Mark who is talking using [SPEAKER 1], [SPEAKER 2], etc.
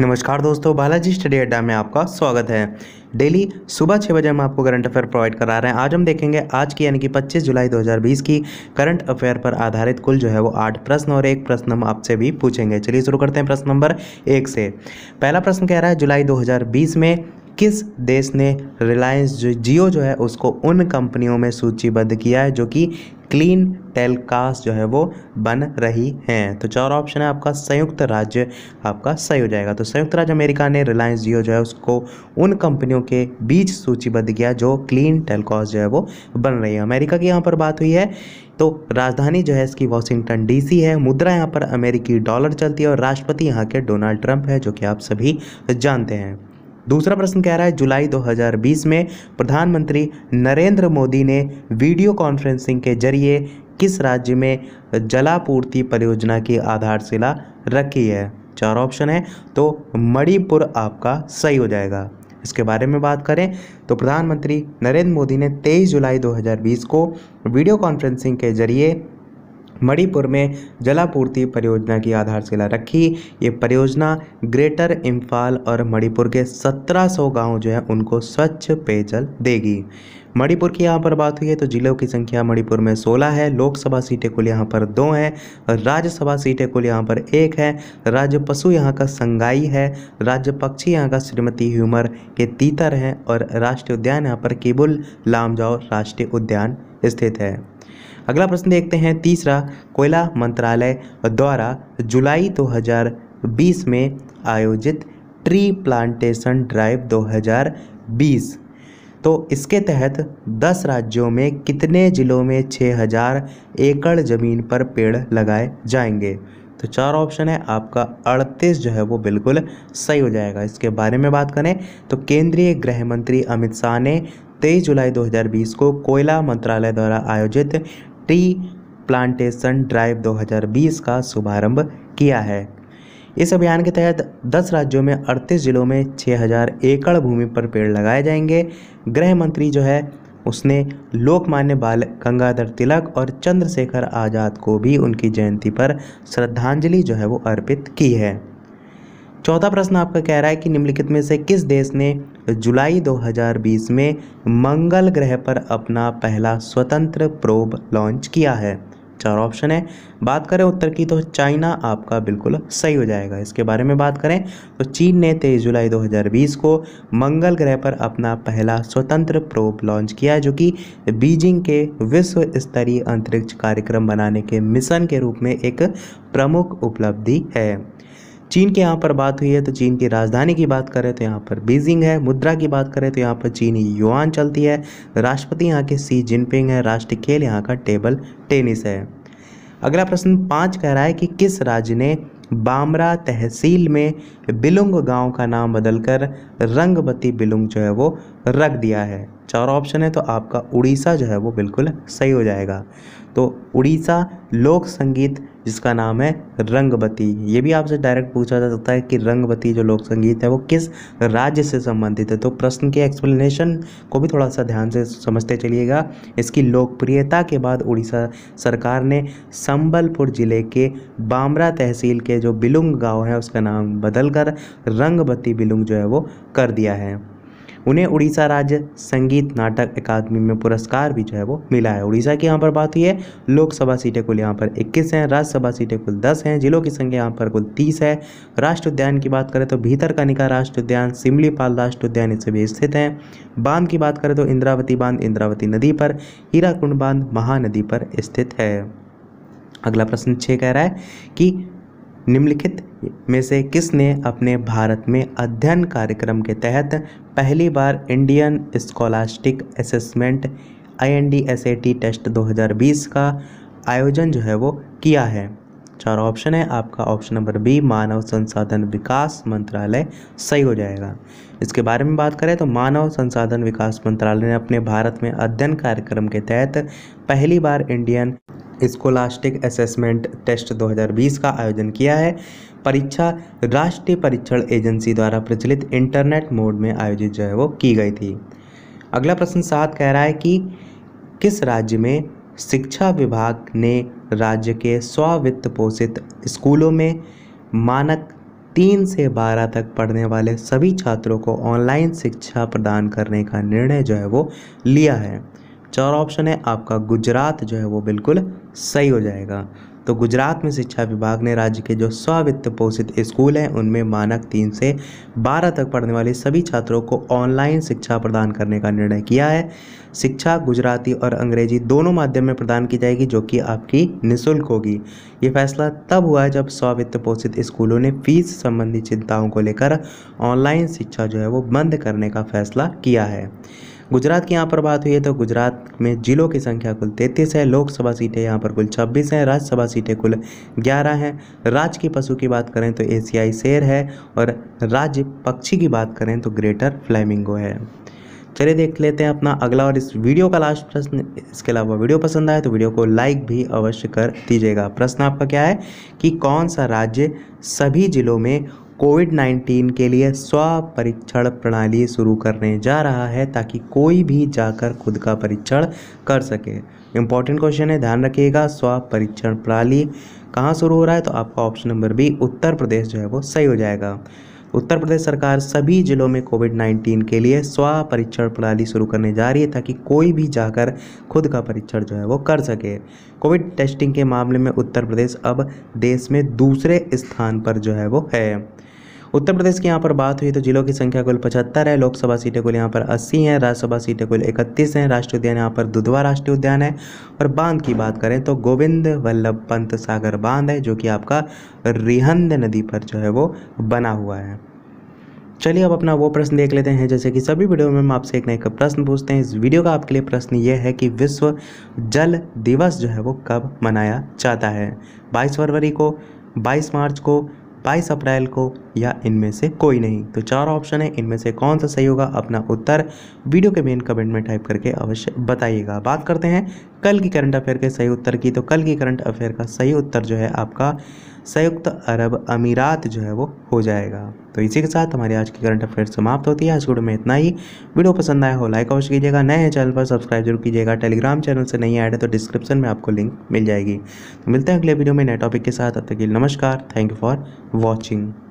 [SPEAKER 1] नमस्कार दोस्तों बालाजी स्टडी अड्डा में आपका स्वागत है डेली सुबह छः बजे हम आपको करंट अफेयर प्रोवाइड करा रहे हैं आज हम देखेंगे आज की यानी कि 25 जुलाई 2020 की करंट अफेयर पर आधारित कुल जो है वो आठ प्रश्न और एक प्रश्न हम आपसे भी पूछेंगे चलिए शुरू करते हैं प्रश्न नंबर एक से पहला प्रश्न कह रहा है जुलाई दो में किस देश ने रिलायंस जो जियो जो है उसको उन कंपनियों में सूचीबद्ध किया है जो कि क्लीन टेलकास्ट जो है वो बन रही हैं तो चार ऑप्शन है आपका संयुक्त राज्य आपका सही हो जाएगा तो संयुक्त राज्य अमेरिका ने रिलायंस जियो जो है उसको उन कंपनियों के बीच सूचीबद्ध किया जो क्लीन टेलकास्ट जो है वो बन रही है अमेरिका की यहाँ पर बात हुई है तो राजधानी जो है इसकी वॉशिंगटन डीसी है मुद्रा यहाँ पर अमेरिकी डॉलर चलती है और राष्ट्रपति यहाँ के डोनाल्ड ट्रंप है जो कि आप सभी जानते हैं दूसरा प्रश्न कह रहा है जुलाई 2020 में प्रधानमंत्री नरेंद्र मोदी ने वीडियो कॉन्फ्रेंसिंग के जरिए किस राज्य में जलापूर्ति परियोजना की आधारशिला रखी है चार ऑप्शन है तो मणिपुर आपका सही हो जाएगा इसके बारे में बात करें तो प्रधानमंत्री नरेंद्र मोदी ने 23 जुलाई 2020 को वीडियो कॉन्फ्रेंसिंग के जरिए मणिपुर में जलापूर्ति परियोजना की आधारशिला रखी ये परियोजना ग्रेटर इम्फाल और मणिपुर के 1700 गांव जो है उनको स्वच्छ पेयजल देगी मणिपुर की यहाँ पर बात हुई है तो जिलों की संख्या मणिपुर में 16 है लोकसभा सीटें कुल यहाँ पर दो हैं राज्यसभा सीटें कुल यहाँ पर एक है राज्य पशु यहाँ का संगाई है राज्य पक्षी यहाँ का श्रीमती ह्यूमर के तीतर हैं और राष्ट्रीय उद्यान यहाँ पर केबुल लामजाओ राष्ट्रीय उद्यान स्थित है अगला प्रश्न देखते हैं तीसरा कोयला मंत्रालय द्वारा जुलाई 2020 में आयोजित ट्री प्लांटेशन ड्राइव 2020 तो इसके तहत 10 राज्यों में कितने ज़िलों में 6000 एकड़ ज़मीन पर पेड़ लगाए जाएंगे तो चार ऑप्शन है आपका 38 जो है वो बिल्कुल सही हो जाएगा इसके बारे में बात करें तो केंद्रीय गृह मंत्री अमित शाह ने तेईस जुलाई 2020 को कोयला मंत्रालय द्वारा आयोजित टी प्लांटेशन ड्राइव 2020 का शुभारंभ किया है इस अभियान के तहत 10 राज्यों में 38 जिलों में 6000 एकड़ भूमि पर पेड़ लगाए जाएंगे गृह मंत्री जो है उसने लोकमान्य बाल गंगाधर तिलक और चंद्रशेखर आज़ाद को भी उनकी जयंती पर श्रद्धांजलि जो है वो अर्पित की है चौथा प्रश्न आपका कह रहा है कि निम्नलिखित में से किस देश ने जुलाई 2020 में मंगल ग्रह पर अपना पहला स्वतंत्र प्रोब लॉन्च किया है चार ऑप्शन है बात करें उत्तर की तो चाइना आपका बिल्कुल सही हो जाएगा इसके बारे में बात करें तो चीन ने तेईस जुलाई 2020 को मंगल ग्रह पर अपना पहला स्वतंत्र प्रोब लॉन्च किया जो कि बीजिंग के विश्व स्तरीय अंतरिक्ष कार्यक्रम बनाने के मिशन के रूप में एक प्रमुख उपलब्धि है चीन के यहाँ पर बात हुई है तो चीन की राजधानी की बात करें तो यहाँ पर बीजिंग है मुद्रा की बात करें तो यहाँ पर चीनी युआन चलती है राष्ट्रपति यहाँ के सी जिनपिंग है राष्ट्रीय खेल यहाँ का टेबल टेनिस है अगला प्रश्न पाँच कह रहा है कि किस राज्य ने बामरा तहसील में बिलुंग गांव का नाम बदलकर रंगबती बिलुंग जो है वो रख दिया है चार ऑप्शन है तो आपका उड़ीसा जो है वो बिल्कुल सही हो जाएगा तो उड़ीसा लोक संगीत जिसका नाम है रंगबती ये भी आपसे डायरेक्ट पूछा जा सकता है कि रंगबती जो लोक संगीत है वो किस राज्य से संबंधित है तो प्रश्न के एक्सप्लेनेशन को भी थोड़ा सा ध्यान से समझते चलिएगा इसकी लोकप्रियता के बाद उड़ीसा सरकार ने संबलपुर जिले के बामरा तहसील के जो बिलुंग गांव है उसका नाम बदलकर रंगबती बिलुंग जो है वो कर दिया है उन्हें उड़ीसा राज्य संगीत नाटक अकादमी में पुरस्कार भी जो है वो मिला है उड़ीसा की यहाँ पर बात हुई है लोकसभा सीटें कुल यहाँ पर 21 हैं राज्यसभा सीटें कुल 10 हैं जिलों की संख्या यहाँ पर कुल 30 है राष्ट्र उद्यान की बात करें तो भीतर निका राष्ट्र उद्यान सिमलीपाल राष्ट्र उद्यान इससे भी स्थित हैं बांध की बात करें तो इंद्रावती बांध इंद्रावती नदी पर हीराकुंड बांध महानदी पर स्थित है अगला प्रश्न छः कह रहा है कि निम्नलिखित में से किसने अपने भारत में अध्ययन कार्यक्रम के तहत पहली बार Indian scholastic assessment I N test 2020 का आयोजन जो है वो किया है चार ऑप्शन है आपका ऑप्शन नंबर बी मानव संसाधन विकास मंत्रालय सही हो जाएगा इसके बारे में बात करें तो मानव संसाधन विकास मंत्रालय ने अपने भारत में अध्ययन कार्यक्रम के तहत पहली बार इंडियन स्कोलास्टिक असेसमेंट टेस्ट 2020 का आयोजन किया है परीक्षा राष्ट्रीय परीक्षण एजेंसी द्वारा प्रचलित इंटरनेट मोड में आयोजित जो है वो की गई थी अगला प्रश्न सात कह रहा है कि किस राज्य में शिक्षा विभाग ने राज्य के स्व पोषित स्कूलों में मानक तीन से बारह तक पढ़ने वाले सभी छात्रों को ऑनलाइन शिक्षा प्रदान करने का निर्णय जो है वो लिया है चार ऑप्शन है आपका गुजरात जो है वो बिल्कुल सही हो जाएगा तो गुजरात में शिक्षा विभाग ने राज्य के जो स्वावित्त पोषित स्कूल हैं उनमें मानक तीन से बारह तक पढ़ने वाले सभी छात्रों को ऑनलाइन शिक्षा प्रदान करने का निर्णय किया है शिक्षा गुजराती और अंग्रेजी दोनों माध्यम में प्रदान की जाएगी जो कि आपकी निःशुल्क होगी ये फैसला तब हुआ है जब स्वावित्त पोषित स्कूलों ने फीस संबंधी चिंताओं को लेकर ऑनलाइन शिक्षा जो है वो बंद करने का फैसला किया है गुजरात की यहाँ पर बात हुई है तो गुजरात में जिलों की संख्या कुल तैंतीस है लोकसभा सीटें यहाँ पर कुल छब्बीस हैं राज्यसभा सीटें कुल ग्यारह हैं राज्य के पशु की बात करें तो एशियाई शेर है और राज्य पक्षी की बात करें तो ग्रेटर फ्लैमिंगो है चलिए देख लेते हैं अपना अगला और इस वीडियो का लास्ट प्रश्न इसके अलावा वीडियो पसंद आए तो वीडियो को लाइक भी अवश्य कर दीजिएगा प्रश्न आपका क्या है कि कौन सा राज्य सभी जिलों में कोविड 19 के लिए स्व परीक्षण प्रणाली शुरू करने जा रहा है ताकि कोई भी जाकर खुद का परीक्षण कर सके इंपॉर्टेंट क्वेश्चन है ध्यान रखिएगा स्व परीक्षण प्रणाली कहाँ शुरू हो रहा है तो आपका option number B Uttar Pradesh जो है वो सही हो जाएगा उत्तर प्रदेश सरकार सभी जिलों में कोविड 19 के लिए स्व परीक्षण प्रणाली शुरू करने जा रही है ताकि कोई भी जाकर खुद का परीक्षण जो है वो कर सके कोविड टेस्टिंग के मामले में उत्तर प्रदेश अब देश में दूसरे स्थान पर जो है वो है उत्तर प्रदेश की यहाँ पर बात हुई तो जिलों की संख्या कुल पचहत्तर है लोकसभा सीटें कुल यहाँ पर अस्सी हैं राज्यसभा सीटें कुल इकतीस हैं राष्ट्रीय उद्यान यहाँ पर दुधवा राष्ट्रीय उद्यान है और बांध की बात करें तो गोविंद वल्लभ पंत सागर बांध है जो कि आपका रिहंद नदी पर जो है वो बना हुआ है चलिए अब अपना वो प्रश्न देख लेते हैं जैसे कि सभी वीडियो में हम आपसे एक नए का प्रश्न पूछते हैं इस वीडियो का आपके लिए प्रश्न ये है कि विश्व जल दिवस जो है वो कब मनाया जाता है 22 फरवरी को 22 मार्च को 22 अप्रैल को या इनमें से कोई नहीं तो चार ऑप्शन है इनमें से कौन सा सही होगा अपना उत्तर वीडियो के मेन कमेंट में टाइप करके अवश्य बताइएगा बात करते हैं कल की करंट अफेयर के सही उत्तर की तो कल की करंट अफेयर का सही उत्तर जो है आपका संयुक्त अरब अमीरात जो है वो हो जाएगा तो इसी के साथ हमारी आज की करंट अफेयर समाप्त होती है आज वीडियो में इतना ही वीडियो पसंद आया हो लाइक अवश्य कीजिएगा नए हैं चैनल पर सब्सक्राइब जरूर कीजिएगा टेलीग्राम चैनल से नहीं ऐड है तो डिस्क्रिप्शन में आपको लिंक मिल जाएगी तो मिलते हैं अगले वीडियो में नए टॉपिक के साथ अब तक नमस्कार थैंक यू फॉर वॉचिंग